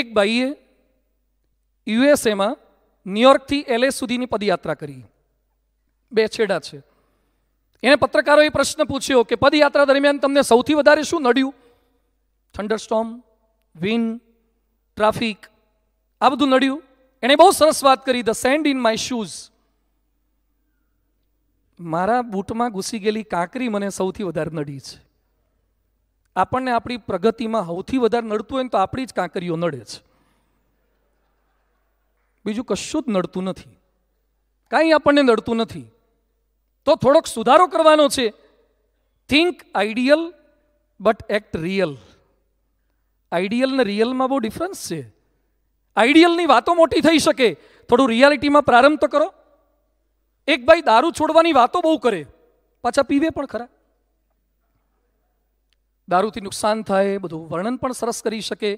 એક ભાઈએ યુએસએમાં ન્યુયોર્કથી એલએ સુધીની પદયાત્રા કરી બે છેડા છે એણે પત્રકારોએ પ્રશ્ન પૂછ્યો કે પદયાત્રા દરમિયાન તમને સૌથી વધારે શું નડ્યું થંડરસ્ટોમ વિન ટ્રાફિક આ બધું નડ્યું એણે બહુ સરસ વાત કરી the sand in my shoes મારા બૂટમાં ઘૂસી ગયેલી કાંકરી મને સૌથી વધારે નડી છે આપણને આપણી પ્રગતિમાં સૌથી વધારે નડતું હોય ને તો આપણી જ કાંકરીઓ નડે છે બીજું કશું જ નડતું નથી કાંઈ આપણને નડતું નથી તો થોડોક સુધારો કરવાનો છે think ideal but act real ideal ને રિયલમાં બહુ ડિફરન્સ છે આઈડિયલની વાતો મોટી થઈ શકે થોડું રિયાલિટીમાં પ્રારંભ તો કરો એક ભાઈ દારૂ છોડવાની વાતો બહુ કરે પાછા પીવે પણ ખરા દારૂથી નુકસાન થાય બધું વર્ણન પણ સરસ કરી શકે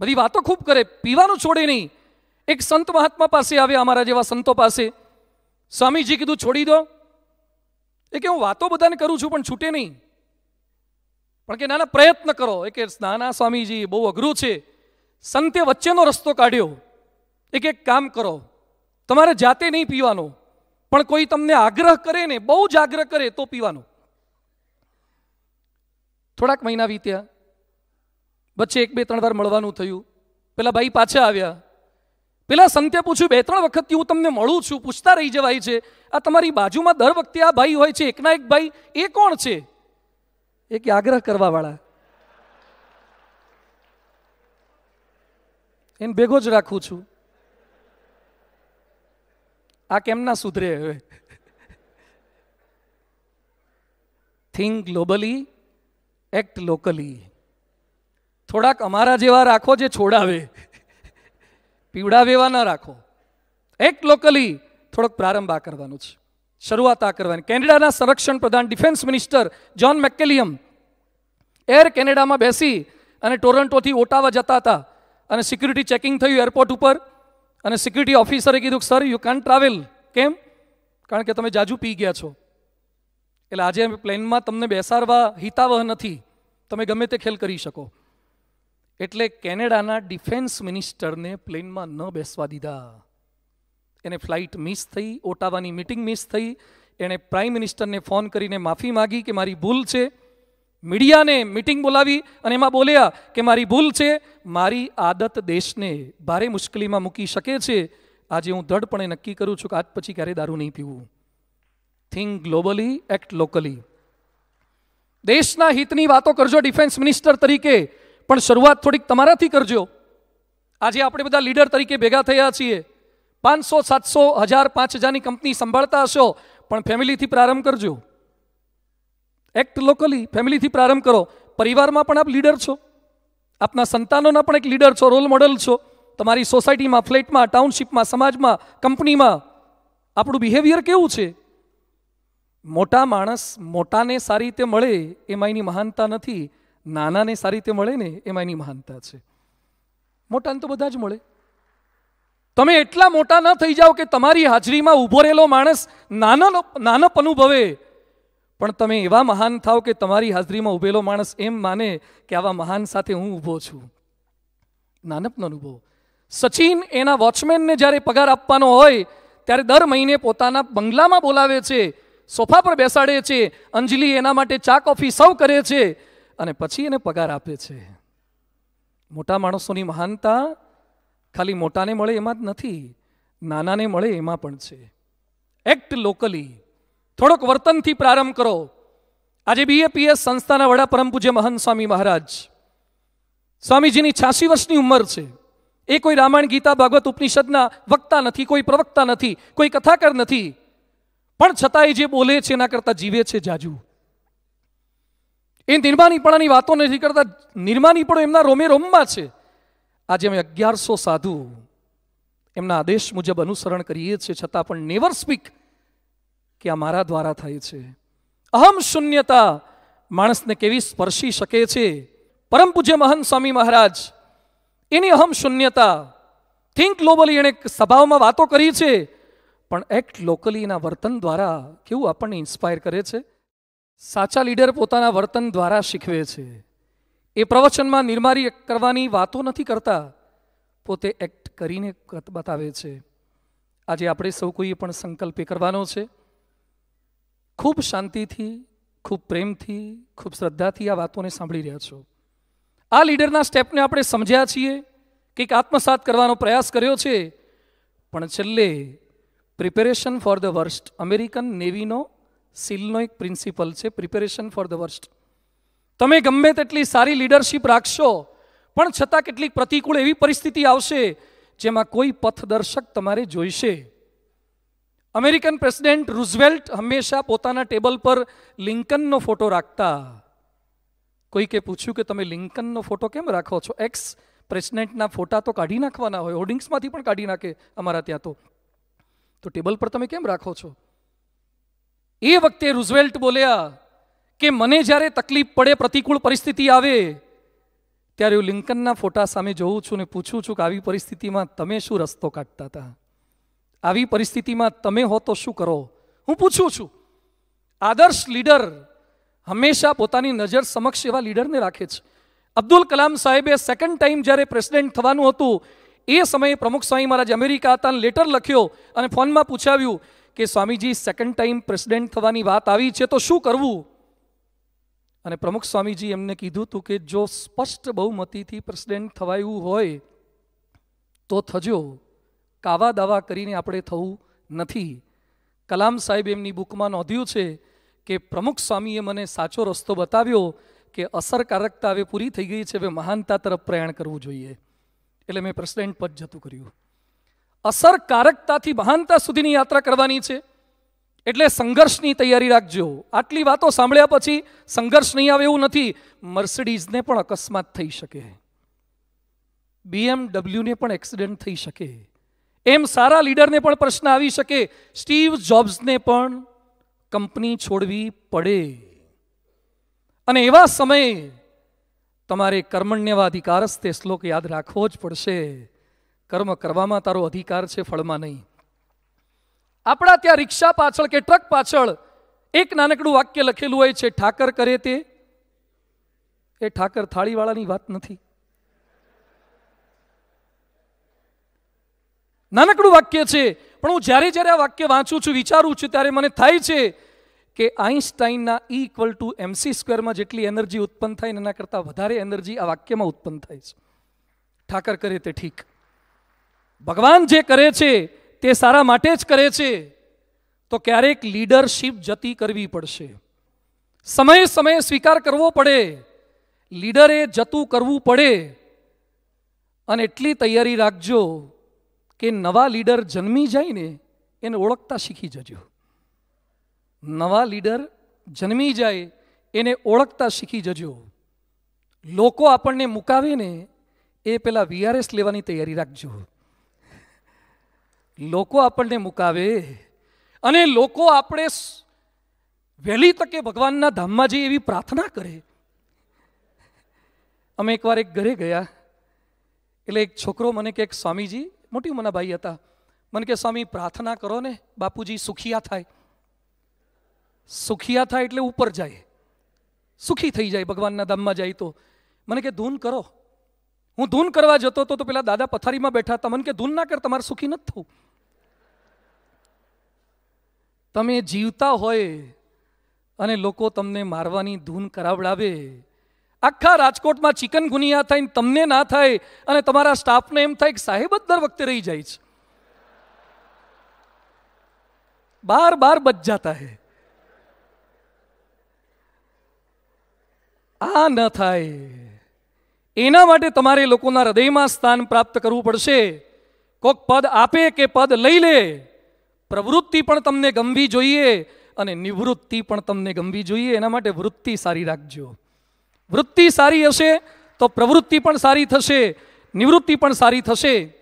બધી વાતો ખૂબ કરે પીવાનું છોડે નહીં એક સંત મહાત્મા પાસે આવ્યા અમારા જેવા સંતો પાસે સ્વામીજી કીધું છોડી દો એ કે હું વાતો બધાને કરું છું પણ છૂટે નહીં પણ કે નાના પ્રયત્ન કરો એ કે નાના સ્વામીજી બહુ અઘરું છે સંતે વચ્ચેનો રસ્તો કાઢ્યો એક એક કામ કરો તમારે જાતે નહીં પીવાનો પણ કોઈ તમને આગ્રહ કરે ને બહુ જ આગ્રહ કરે તો પીવાનું થોડાક મહિના વીત્યા વચ્ચે એક બે ત્રણ વાર મળવાનું થયું પેલા ભાઈ પાછા આવ્યા પેલા સંતે પૂછ્યું બે ત્રણ વખતથી હું તમને મળું છું પૂછતા રહી જવાય છે આ તમારી બાજુમાં દર વખતે આ ભાઈ હોય છે એકના એક ભાઈ એ કોણ છે એક કે આગ્રહ કરવાવાળા એને ભેગો જ રાખું છું આ કેમ ના સુધરે હવે થિંક ગ્લોબલી એક્ટ લોકલી થોડાક અમારા જેવા રાખો જે છોડાવે પીવડાવે એવા ના રાખો એક્ટ લોકલી થોડોક પ્રારંભ આ કરવાનો છે શરૂઆત આ કરવાની કેનેડાના સંરક્ષણ પ્રધાન defence minister John McCallum air કેનેડામાં બેસી અને ટોરન્ટોથી ઓટાવા જતા હતા અને સિક્યુરિટી ચેકિંગ થયું એરપોર્ટ ઉપર અને સિક્યુરિટી ઓફિસરે કીધું સર યુ કેન ટ્રાવેલ કેમ કારણ કે તમે જાજુ પી ગયા છો એટલે આજે પ્લેનમાં તમને બેસાડવા હિતાવહ નથી તમે ગમે તે ખેલ કરી શકો એટલે કેનેડાના ડિફેન્સ મિનિસ્ટરને પ્લેનમાં ન બેસવા દીધા એને ફ્લાઇટ મિસ થઈ ઓટાવાની મિટિંગ મિસ થઈ એણે પ્રાઇમ મિનિસ્ટરને ફોન કરીને માફી માગી કે મારી ભૂલ છે મીડિયાને મિટિંગ બોલાવી અને એમાં બોલ્યા કે મારી ભૂલ છે મારી આદત દેશને ભારે મુશ્કેલીમાં મૂકી શકે છે આજે હું દૃઢપણે નક્કી કરું છું કે આજ પછી ક્યારેય દારૂ નહીં પીવું થિંક ગ્લોબલી એક્ટ લોકલી દેશના હિતની વાતો કરજો ડિફેન્સ મિનિસ્ટર તરીકે પણ શરૂઆત થોડીક તમારાથી કરજો આજે આપણે બધા લીડર તરીકે ભેગા થયા છીએ પાંચસો સાતસો હજાર પાંચ હજારની કંપની સંભાળતા હશો પણ ફેમિલીથી પ્રારંભ કરજો એક્ટ લોકલી ફેમિલીથી પ્રારંભ કરો પરિવારમાં પણ આપ લીડર છો આપના સંતાનોના પણ એક લીડર છો રોલ મોડલ છો તમારી સોસાયટીમાં ફ્લેટમાં ટાઉનશીપમાં સમાજમાં કંપનીમાં આપણું બિહેવિયર કેવું છે મોટા માણસ મોટાને સારી રીતે મળે એમાં એની મહાનતા નથી નાનાને સારી રીતે મળે ને એમાં એની મહાનતા છે મોટાને તો બધા જ મળે તમે એટલા મોટા ન થઈ જાઓ કે તમારી હાજરીમાં ઊભો રહેલો માણસ નાનો નાનપ અનુભવે પણ તમે એવા મહાન થાઓ કે તમારી હાજરીમાં ઊભેલો માણસ એમ માને કે આવા મહાન સાથે હું ઊભો છું નાનપનો અનુભવ સચિન એના વોચમેનને જ્યારે પગાર આપવાનો હોય ત્યારે દર મહિને પોતાના બંગલામાં બોલાવે છે સોફા પર બેસાડે છે અંજલિ એના માટે ચા કોફી સર્વ કરે છે અને પછી એને પગાર આપે છે મોટા માણસોની મહાનતા ખાલી મોટાને મળે એમાં જ નથી નાનાને મળે એમાં પણ છે એક્ટ લોકલી થોડોક વર્તનથી પ્રારંભ કરો આજે બીએપીએસ સંસ્થાના વડા પરમ પૂજ્ય મહંત સ્વામી મહારાજ સ્વામીજીની છાસી વર્ષની ઉંમર છે એ કોઈ રામાયણ ગીતા ભાગવત ઉપનિષદના વક્તા નથી કોઈ પ્રવક્તા નથી કોઈ કથાકાર નથી પણ છતાં એ જે બોલે છે એના કરતાં જીવે છે જાજુ એ નિર્માનીપણાની વાતો નથી કરતા નિર્માનીપણો એમના રોમે રોમમાં છે આજે અમે અગિયારસો સાધુ એમના આદેશ મુજબ અનુસરણ કરીએ છીએ છતાં પણ નેવર સ્પીક કે આ મારા દ્વારા થાય છે અહમ શૂન્યતા માણસને કેવી સ્પર્શી શકે છે પરમ પૂજ્ય મહંત સ્વામી મહારાજ એની અહમ શૂન્યતા થિંક ગ્લોબલી એણે સભાઓમાં વાતો કરી છે પણ એક્ટ લોકલી એના વર્તન દ્વારા કેવું આપણને ઇન્સ્પાયર કરે છે સાચા લીડર પોતાના વર્તન દ્વારા શીખવે છે એ પ્રવચનમાં નિર્મારી કરવાની વાતો નથી કરતા પોતે એક્ટ કરીને બતાવે છે આજે આપણે સૌ કોઈએ પણ સંકલ્પ કરવાનો છે ખૂબ શાંતિથી ખૂબ પ્રેમથી ખૂબ શ્રદ્ધાથી આ વાતોને સાંભળી રહ્યા છો આ લીડરના સ્ટેપને આપણે સમજ્યા છીએ કંઈક આત્મસાત કરવાનો પ્રયાસ કર્યો છે પણ છેલ્લે preparation for the worst American નેવીનો સીલનો એક પ્રિન્સિપલ છે પ્રિપેરેશન ફોર ધ વર્સ્ટ તમે ગમે તેટલી સારી લીડરશિપ રાખશો પણ છતાં કેટલીક પ્રતિકૂળ એવી પરિસ્થિતિ આવશે જેમાં કોઈ પથદર્શક તમારે જોઈશે અમેરિકન પ્રેસિડેન્ટ રૂઝવેલ્ટ હંમેશા પોતાના ટેબલ પર લિંકનનો ફોટો રાખતા કોઈકે પૂછ્યું કે તમે લિંકનનો ફોટો કેમ રાખો છો એક્સ પ્રેસિડેન્ટના ફોટા તો કાઢી નાખવાના હોય હોર્ડિંગ્સમાંથી પણ કાઢી નાખે અમારા ત્યાં તો તો ટેબલ પર તમે કેમ રાખો છો એ વખતે રૂઝવેલ્ટ બોલ્યા કે મને જ્યારે તકલીફ પડે પ્રતિકૂળ પરિસ્થિતિ આવે ત્યારે હું લિંકનના ફોટા સામે જોઉં છું ને પૂછું છું કે આવી પરિસ્થિતિમાં તમે શું રસ્તો કાઢતા હતા આવી પરિસ્થિતિમાં તમે હો તો શું કરો હું પૂછું છું આદર્શ લીડર હંમેશા પોતાની નજર સમક્ષ એવા લીડરને રાખે છે અબ્દુલ કલામ સાહેબે સેકન્ડ ટાઈમ જ્યારે પ્રેસિડેન્ટ થવાનું હતું એ સમયે પ્રમુખ સ્વામી મહારાજ અમેરિકા હતા અને લેટર લખ્યો અને ફોનમાં પૂછાવ્યું કે સ્વામીજી સેકન્ડ ટાઈમ પ્રેસિડેન્ટ થવાની વાત આવી છે તો શું કરવું અને પ્રમુખ સ્વામીજી એમને કીધું હતું કે જો સ્પષ્ટ બહુમતીથી પ્રેસિડેન્ટ થવાયું હોય તો થજો કાવા દાવા કરીને આપણે થવું નથી કલામ સાહેબ એમની બુકમાં નોંધ્યું છે કે પ્રમુખ સ્વામીએ મને સાચો રસ્તો બતાવ્યો કે અસરકારકતા હવે પૂરી થઈ ગઈ છે હવે મહાનતા તરફ પ્રયાણ કરવું જોઈએ એટલે મેં પ્રશ્ન એન્ડ પદ જતું કર્યું અસરકારકતાથી મહાનતા સુધીની યાત્રા કરવાની છે એટલે સંઘર્ષની તૈયારી રાખજો આટલી વાતો સાંભળ્યા પછી સંઘર્ષ નહીં આવે એવું નથી મર્સિડીઝને પણ અકસ્માત થઈ શકે બીએમડબલ્યુને પણ એક્સિડન્ટ થઈ શકે એમ સારા લીડરને પણ પ્રશ્ન આવી શકે સ્ટીવ જોબ્સને પણ કંપની છોડવી પડે અને એવા સમયે તમારે કર્મણ્યવા તે શ્લોક યાદ રાખવો જ પડશે કર્મ કરવામાં તારો અધિકાર છે ફળમાં નહીં આપણા ત્યાં રિક્ષા પાછળ કે ટ્રક પાછળ એક નાનકડું વાક્ય લખેલું હોય છે ઠાકર કરે તે એ ઠાકર થાળીવાળાની વાત નથી નાનકડું વાક્ય છે પણ હું જ્યારે જ્યારે આ વાક્ય વાંચું છું વિચારું છું ત્યારે મને થાય છે કે આઈન્સ્ટાઈનના E e equal to MC સ્ક્વેરમાં જેટલી એનર્જી ઉત્પન્ન થાય એના કરતાં વધારે એનર્જી આ વાક્યમાં ઉત્પન્ન થાય છે ઠાકર કરે તે ઠીક ભગવાન જે કરે છે તે સારા માટે જ કરે છે તો ક્યારેક લીડરશીપ જતી કરવી પડશે સમયે સમયે સ્વીકાર કરવો પડે લીડરે જતું કરવું પડે અને એટલી તૈયારી રાખજો કે નવા લીડર જન્મી જાય ને એને ઓળખતા શીખી જજો નવા લીડર જન્મી જાય એને ઓળખતા શીખી જજો લોકો આપણને મુકાવીને એ પહેલાં વીઆરએસ લેવાની તૈયારી રાખજો લોકો આપણને મુકાવે અને લોકો આપણે વહેલી તકે ભગવાનના ધામમાં જઈ એવી પ્રાર્થના કરે અમે એકવાર એક ઘરે ગયા એટલે એક છોકરો મને કે એક સ્વામીજી મોટી મના ભાઈ હતા મને કે સ્વામી પ્રાર્થના કરો ને બાપુજી સુખિયા થાય સુખિયા થાય એટલે ઉપર જાય સુખી થઈ જાય ભગવાનના ધામમાં જાય તો મને કે ધૂન કરો હું ધૂન કરવા જતો હતો તો પેલા દાદા પથારીમાં બેઠા હતા મને કે ધૂન ના કર તમારે સુખી નથી થવું તમે જીવતા હોય અને લોકો તમને મારવાની ધૂન કરાવડાવે આખા રાજકોટમાં ચિકન ગુનિયા થાય તમને ના થાય અને તમારા સ્ટાફને એમ થાય કે સાહેબ જ દર વખતે રહી જાય છે બાર બાર બચ જાતા હે આ ન થાય એના માટે તમારે લોકોના હૃદયમાં સ્થાન પ્રાપ્ત કરવું પડશે કોક પદ આપે કે પદ લઈ લે પ્રવૃત્તિ પણ તમને ગમવી જોઈએ અને નિવૃત્તિ પણ તમને ગમવી જોઈએ એના માટે વૃત્તિ સારી રાખજો વૃત્તિ સારી હશે તો પ્રવૃત્તિ પણ સારી થશે નિવૃત્તિ પણ સારી થશે